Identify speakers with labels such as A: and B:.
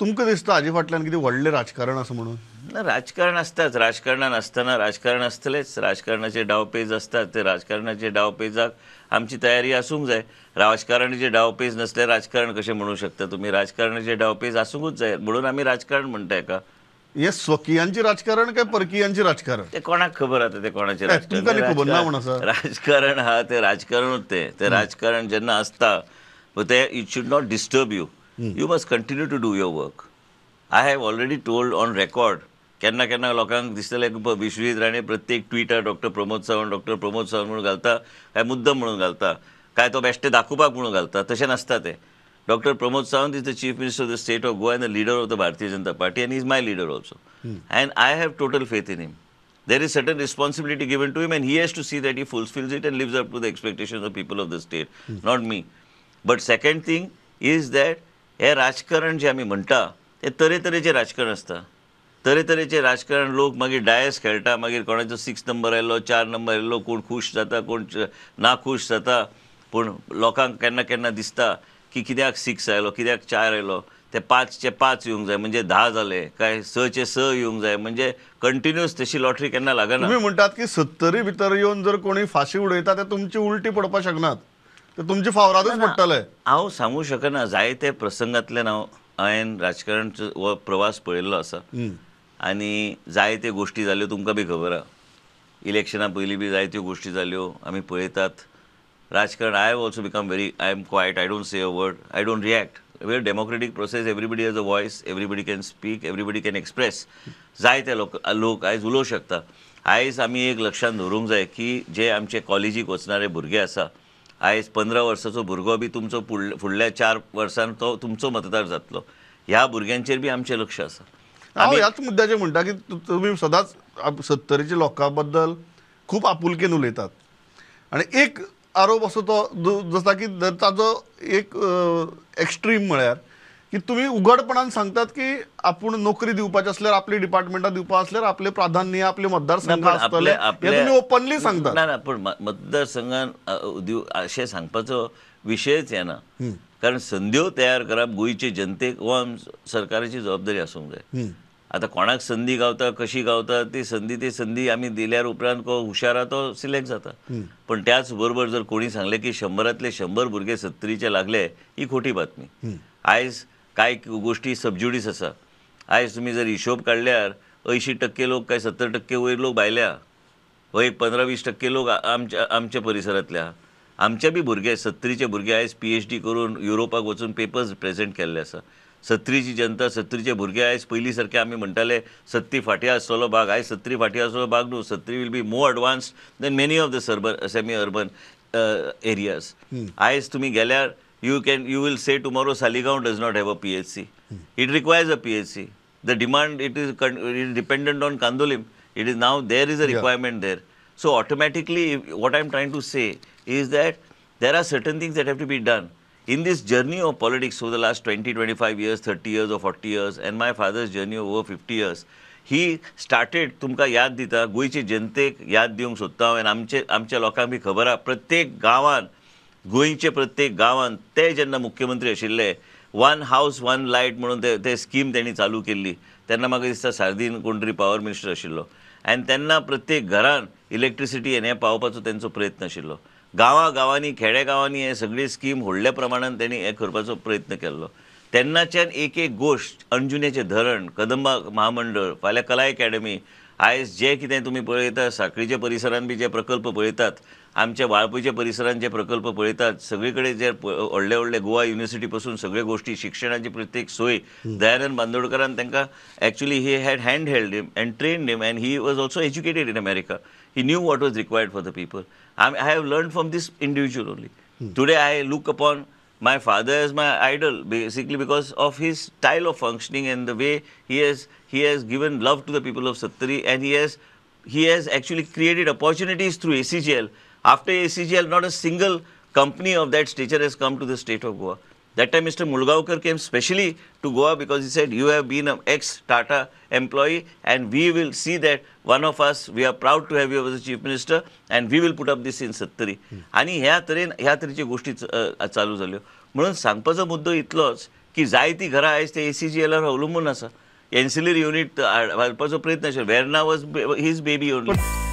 A: तुमकां दिसता हाजे फाटल्यान कितें व्हडलें राजकारण असं म्हणून
B: राजकारण असतात राजकारणान आसतना राजकारण असतलेच राजकारणाचे डावपेज असतात ते राजकारणाचे डावपेजात आमची तयारी असूक जाय राजकारणाचे डावपेज नसले राजकारण कसे म्हणू शकता तुम्ही राजकारणाचे डावपेज असूकच जाय म्हणून आम्ही राजकारण म्हणताय का
A: हे स्वकीयांचे राजकारण काय परकीयांचे राजकारण ते
B: कोणाक खबर आता ते कोणाचे राजकारण राजकारण हा ते राजकारणच ते राजकारण जेन्ना असता ते it should not disturb you you must continue to do your work I have already told on record केन्ना केन्ना लोकांक दिसतलें विश्वजीत राणे प्रत्येक ट्विटार डॉक्टर प्रमोद सावंत डॉक्टर प्रमोद सावंत म्हणून घालता काय मुद्दम म्हणून घालता काय तो बेश्टे दाखोवपाक म्हणून घालता तशें नासता ते doctor Pramod Sawant is the chief minister of the state of Goa and the leader of the Bharatiya Janata party and is my leader also and I have total faith in him there is certain responsibility given to him and he has to see that he fulfills it and lives up to the expectation of people of the state, not hmm. not me. But thing is that that हे राजकारण जे आम्ही म्हणटा ते तरेतरेचें राजकारण असतं तरेतरेचें राजकारण लोक मागीर डायस खेळटा मागीर कोणाचो सिक्स नंबर आयलो चार नंबर आयलो कोण खूश जाता कोण नाखूश जाता पूण लोकांक केन्ना केन्ना दिसता की कित्याक सिक्स आयलो कित्याक चार आयलो ते पांचचे पांच येवंक जाय म्हणजे धा जाले काय सचे स येवंक जाय म्हणजे कंटिन्युअस तशी लॉटरी केन्ना लागना तुम्ही
A: म्हणतात की सत्तरी भितर येवन जर कोणी फाशी उडयता ते तुमची उलटी पडपाक शकनात तर तुमची फावरातच पडटले
B: हांव सांगू शकना जायते प्रसंगातले नाव हांवें राजकारण प्रवास पळयल्लो आसा आनी जायते गोश्टी जाल्यो तुमकां बी खबर आहा इलेक्शना पयलीं बी जायत्यो गोश्टी जाल्यो आमी पळयतात राजकारण I also become very I am quiet I don't say a word I don't react where democratic process everybody has a voice everybody can speak everybody can express जायते लोक लोक आयज उलोवंक शकता आयज आमी एक लक्षांत दवरूंक जाय की जे आमचे कॉलेजीक वचणारे भुरगे आसा आयज पंधरा वर्साचो भुरगो बी तुमचो फुडल्या फुडल्या चार वर्सान तो तुमचो मतदार जातलो ह्या
A: भुरग्यांचेर बी आमचें लक्ष आसा हांव ह्याच मुद्द्याचेर म्हणटा की तुमी सदांच सत्तरीच्या लोकां बद्दल खूब आपुलकेन उलयतात आनी एक आरोप असो तो जसा की ताजो एक एक्स्ट्रीम म्हळ्यार की तुम्ही उघडपणान सांगतात की आपण नोकरी दिवपाची असल्यावर आपली डिपार्टमेंटात दिवपा असल्यार आपले प्राधान्य आपले मतदारसंघ आसतले तुम्ही ओपनली सांगता ना
B: ना पण अशें सांगपाचो विशयच ना कारण संधी तयार करा गोंयचे जनतेक हो सरकारची जबाबदारी असू जाय आता कोणाक संधी गावता कशी गावता ती संधी ती संधी आम्ही दिल्यार उपरांत को हुशारा तो सिलेक्ट जाता पण त्याच बरोबर जर कोणी सांगले की शंभरातले शंभर भुरगे सत्तरीचे लागले ही खोटी बातमी आयज कांय गोष्टी सबज्युडीस आसा आयज तुम्ही जर हिशोब काडल्यार अंयशीं टक्के लोक काय सत्तर टक्के वयर लोक बायल्या व एक पंधरा वीस टक्के लोक आमच्या आमच्या परिसरातल्या आमच्या आमचे बी भुरगे सत्तरीचे भुरगे आयज पी एच डी करून युरोपाक वचून पेपर्स प्रेझेंट केल्ले आसा सत्तरीची जनता सत्तरीचे भुरगे आयज पयलीं सारखे आमी म्हणटाले सत्ती फाटी आसतलो भाग आयज सत्तरी फाटी आसतलो भाग न्हू Sattari will be more advanced than many of the suburban semi urban areas आयज तुमी गेल्यार you can you will say tomorrow Saligaon does not have a PHC. Hmm. It requires a PHC. The demand it is, it is dependent on Kandolim. It is now there is a requirement yeah. there. So automatically, what I'm trying to say is that there are certain things that have to be done in this journey of politics over the last 20, 25 years, 30 years or 40 years, and my father's journey over 50 years. He started. तुमकां याद दिता गोंयचे जनतेक याद दिवंक सोदता हांव आनी आमचे आमच्या लोकांक बी खबर प्रत्येक गोंयचे प्रत्येक गांवांत ते जेन्ना मुख्यमंत्री आशिल्ले वन हाऊस वन लायट म्हणून ते ते स्कीम तेणी चालू केल्ली तेन्ना म्हाका दिसता सारदीन कोण तरी मिनिस्टर आशिल्लो आनी तेन्ना प्रत्येक घरान इलेक्ट्रिसिटी हें पावपाचो तेंचो प्रयत्न आशिल्लो गांवा गांवांनी खेडे हे सगळी स्कीम व्हडल्या प्रमाणान त्यांनी हे करपाचो प्रयत्न केल्लो तेन्नाच्यान एक एक गोश्ट अंजुनेचें धरण कदंबा महामंडळ फाल्यां कला अकॅडमी आयज जे कितें तुमी पळयतात साखळीच्या परिसरांत बी जे प्रकल्प पळयतात आमच्या वाळपयचे परिसरांत जे प्रकल्प पळयतात सगळे कडेन जे व्हडले व्हडले गोवा युनिवर्सिटी पासून सगळ्यो गोष्टी शिक्षणाची प्रत्येक सोय दयानंद बांदोडकरान तांकां actually he had hand held him and train him and he was also educated in America he knew what was required for the people I have learn from this individual only today I look upon my father is my idol basically because of his style of functioning and the way he has he has given love to the people of Sattari and he has he has actually created opportunities through ACGL. After ACGL, not a single company of that stature has come to the state of Goa. That time Mr. Mulgaukar came specially to Goa because he said you have been an ex Tata employee and we will see that one of us, we are proud to have you as a chief minister and we will put up this in Sattari. And this is what we have done. I have heard that the ACGLR is not the same as ancillary unit as Pritna said. Verna was his baby only.